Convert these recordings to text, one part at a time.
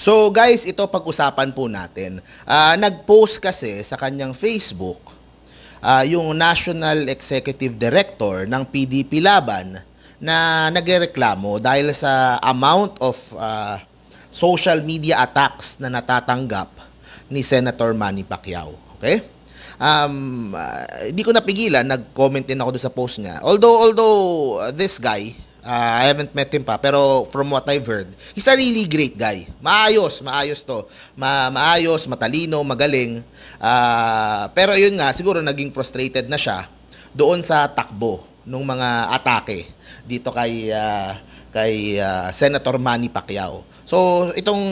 So guys, ito pag-usapan po natin. Uh, nag-post kasi sa kanyang Facebook uh, yung National Executive Director ng PDP Laban na nagreklamo dahil sa amount of uh, social media attacks na natatanggap ni Senator Manny Pacquiao. Okay? Um, uh, hindi ko napigilan, nag-comment din ako doon sa post niya. Although, although uh, this guy, Uh, I haven't met him pa, pero from what I've heard, he's a really great guy. Maayos, maayos to. Ma maayos, matalino, magaling. Uh, pero yun nga, siguro naging frustrated na siya doon sa takbo ng mga atake dito kay uh, kay uh, Senator Manny Pacquiao. So, itong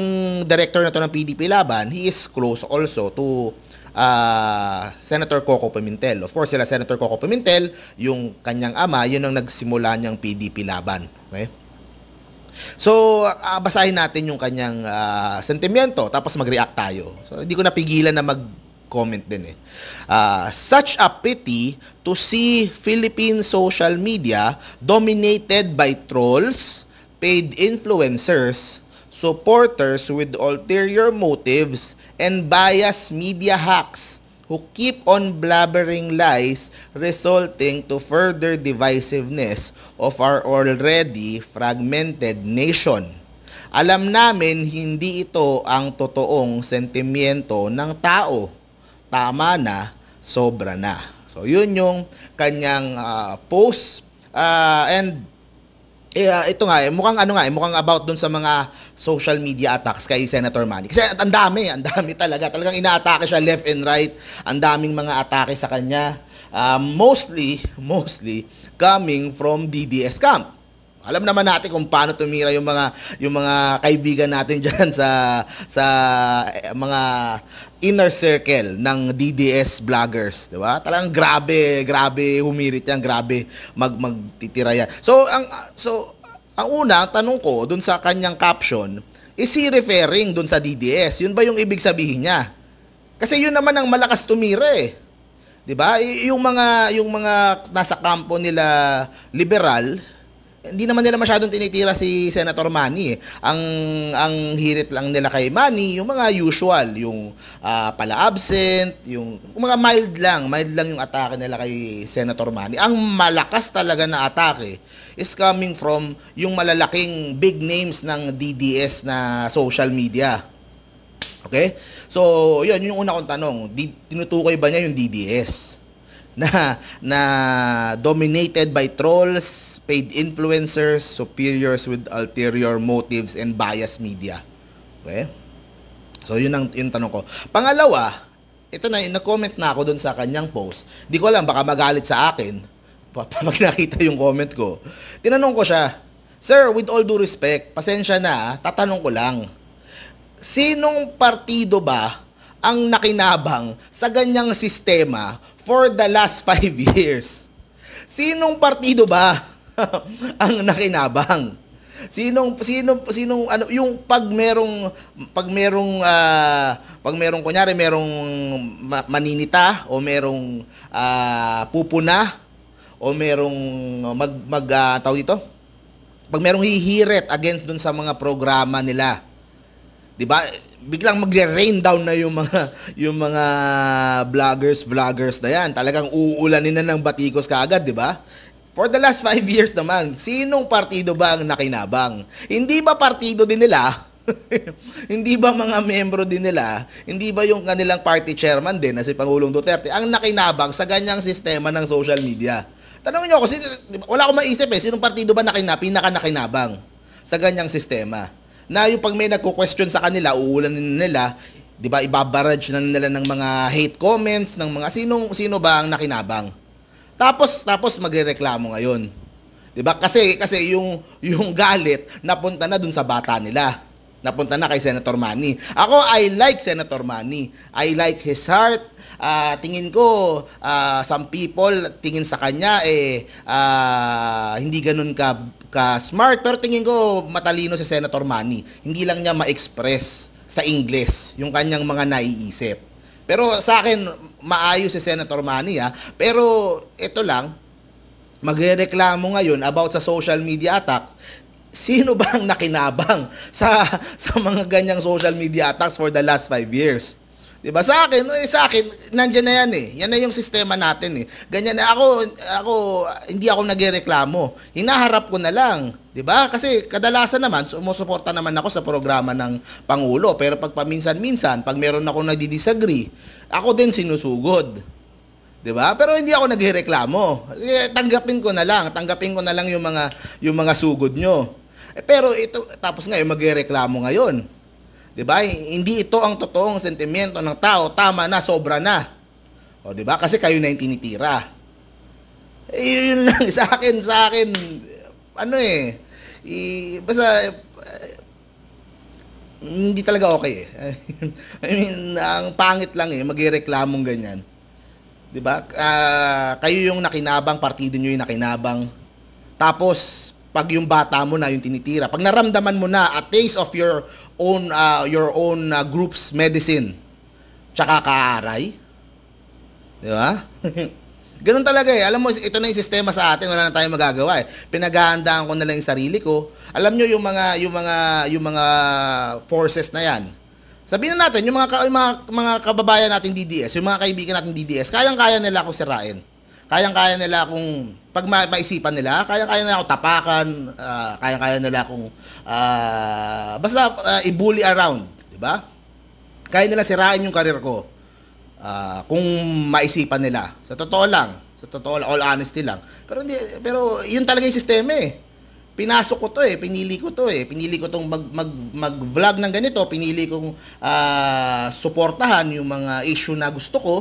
director na to ng PDP Laban, he is close also to uh, Senator Coco Pimentel. Of course, sila Senator Coco Pimentel, yung kanyang ama, yun ang nagsimula niyang PDP Laban. Okay? So, uh, basahin natin yung kanyang uh, sentimiento tapos mag-react tayo. So, hindi ko napigilan na mag comment din eh. Uh, such a pity to see Philippine social media dominated by trolls, paid influencers, supporters with ulterior motives, and biased media hacks who keep on blabbering lies resulting to further divisiveness of our already fragmented nation. Alam namin hindi ito ang totoong sentimiento ng tao tama na, sobra na. So yun yung kanyang uh, post uh, and uh, ito nga eh, mukhang ano nga eh, mukhang about dun sa mga social media attacks kay Senator Manny. Kasi ang dami, ang dami talaga. Talagang inaatake siya left and right. Ang daming mga atake sa kanya. Uh, mostly, mostly coming from DDS camp. Alam naman natin kung paano tumira yung mga yung mga kaibigan natin diyan sa sa eh, mga inner circle ng DDS vloggers, 'di ba? Talagang grabe, grabe humirit yan, grabe mag magtitira yan. So ang so ang una, ang tanong ko dun sa kanyang caption, is he referring dun sa DDS? Yun ba yung ibig sabihin niya? Kasi yun naman ang malakas tumira eh. 'Di ba? yung mga yung mga nasa kampo nila liberal, hindi naman nila masyadong tinitira si Senator Manny. Eh. Ang ang hirit lang nila kay Manny yung mga usual, yung uh, pala absent, yung, yung mga mild lang, mild lang yung atake nila kay Senator Manny. Ang malakas talaga na atake is coming from yung malalaking big names ng DDS na social media. Okay? So, yun yung una kong tanong, di, tinutukoy ba niya yung DDS? na na dominated by trolls paid influencers, superiors with ulterior motives, and biased media. Okay? So, yun ang yung tanong ko. Pangalawa, ito na, na-comment na ako doon sa kanyang post. Di ko alam, baka magalit sa akin pag nakita yung comment ko. Tinanong ko siya, Sir, with all due respect, pasensya na, ah, tatanong ko lang. Sinong partido ba ang nakinabang sa ganyang sistema for the last five years? Sinong partido ba ang nakinabang. Sinong sino sino ano yung pag merong pag merong uh, pag merong kunyari merong maninita o merong uh, pupuna o merong mag mag uh, tawag dito pag merong hihirit against dun sa mga programa nila 'di ba biglang magre-rain down na yung mga yung mga vloggers vloggers na yan talagang uulanin na ng batikos kaagad 'di ba For the last five years naman, sinong partido ba ang nakinabang? Hindi ba partido din nila? hindi ba mga membro din nila? Hindi ba yung kanilang party chairman din na si Pangulong Duterte ang nakinabang sa ganyang sistema ng social media? Tanongin niyo ako, wala akong maisip eh, sinong partido ba nakina, pinaka nakinabang sa ganyang sistema? Na yung pag may nagko-question sa kanila, uulan nila, 'di ba, ibabarage na nila ng mga hate comments ng mga sinong sino ba ang nakinabang? Tapos tapos magrereklamo ngayon. 'Di ba? Kasi kasi yung yung galit napunta na dun sa bata nila. Napunta na kay Senator Manny. Ako I like Senator Manny. I like his heart. Uh, tingin ko uh, some people tingin sa kanya eh uh, hindi ganoon ka ka smart pero tingin ko matalino si Senator Manny. Hindi lang niya ma-express sa English yung kanyang mga naiisip. Pero sa akin, maayos si Senator Manny ha. Ah. Pero ito lang, magreklamo ngayon about sa social media attacks sino ba ang nakinabang sa sa mga ganyang social media attacks for the last 5 years? 'Di ba? Sa akin, eh, sa akin nandiyan na 'yan eh. Yan na yung sistema natin eh. Ganyan na ako, ako hindi ako nagrereklamo. Hinaharap ko na lang. 'Di ba? Kasi kadalasan naman sumusuporta naman ako sa programa ng pangulo, pero pag paminsan-minsan, pag meron ako nagdi-disagree, ako din sinusugod. 'Di ba? Pero hindi ako nagrereklamo. Eh, tanggapin ko na lang, tanggapin ko na lang yung mga yung mga sugod nyo. Eh, pero ito tapos ngayon magrereklamo ngayon. 'Di ba? Hindi ito ang totoong sentimento ng tao. Tama na, sobra na. O 'di ba? Kasi kayo na yung tinitira. Eh, yun lang sa akin, sa akin ano eh, I, basta, uh, hindi talaga okay eh. I mean, ang pangit lang eh, magreklamong ganyan. 'Di ba? Uh, kayo yung nakinabang, partido niyo yung nakinabang. Tapos pag yung bata mo na yung tinitira, pag naramdaman mo na a taste of your own uh, your own uh, group's medicine, tsaka kaaray, 'di ba? Ganun talaga eh. Alam mo, ito na yung sistema sa atin, wala na tayong magagawa eh. Pinaghahandaan ko na lang yung sarili ko. Alam nyo yung mga yung mga yung mga forces na 'yan. Sabihin na natin, yung mga yung mga, mga kababayan nating DDS, yung mga kaibigan nating DDS, kayang-kaya nila akong sirain. Kayang-kaya nila akong pag ma- maisipan nila, kayang-kaya nila akong tapakan, uh, kayang-kaya nila akong uh, basta uh, i-bully around, 'di ba? Kaya nila sirain yung karir ko. Uh, kung maisipan nila. Sa totoo lang, sa totoo lang, all honesty lang. Pero hindi pero 'yun talaga 'yung sistema eh. Pinasok ko 'to eh, pinili ko 'to eh. Pinili ko 'tong mag mag mag-vlog ng ganito, pinili kong uh, suportahan 'yung mga issue na gusto ko.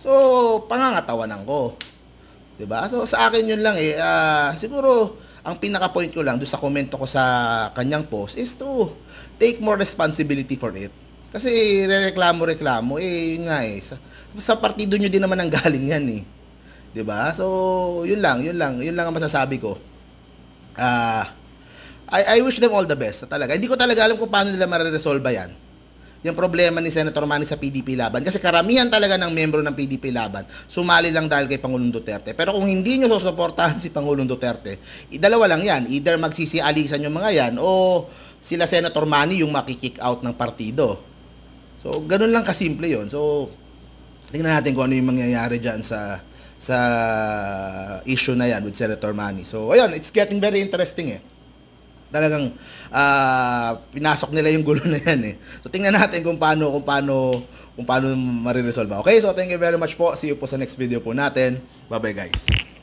So, pangangatawanan ko. 'Di ba? So sa akin 'yun lang eh. Uh, siguro ang pinaka-point ko lang doon sa komento ko sa kanyang post is to take more responsibility for it. Kasi reklamo-reklamo, eh, yun nga eh. Sa, sa partido nyo din naman ang galing yan eh. ba diba? So, yun lang, yun lang. Yun lang ang masasabi ko. Ah, uh, I, I wish them all the best talaga. Hindi ko talaga alam kung paano nila mare-resolve yan. Yung problema ni Senator Manny sa PDP Laban. Kasi karamihan talaga ng membro ng PDP Laban, sumali lang dahil kay Pangulong Duterte. Pero kung hindi nyo susuportahan si Pangulong Duterte, dalawa lang yan. Either magsisialisan yung mga yan o sila Senator Manny yung makikick out ng partido. So, ganun lang kasimple yon So, tingnan natin kung ano yung mangyayari dyan sa sa issue na yan with Senator Manny. So, ayun, it's getting very interesting eh. Talagang uh, pinasok nila yung gulo na yan eh. So, tingnan natin kung paano, kung paano, kung paano ma-resolve mariresolve. Okay, so thank you very much po. See you po sa next video po natin. Bye-bye guys.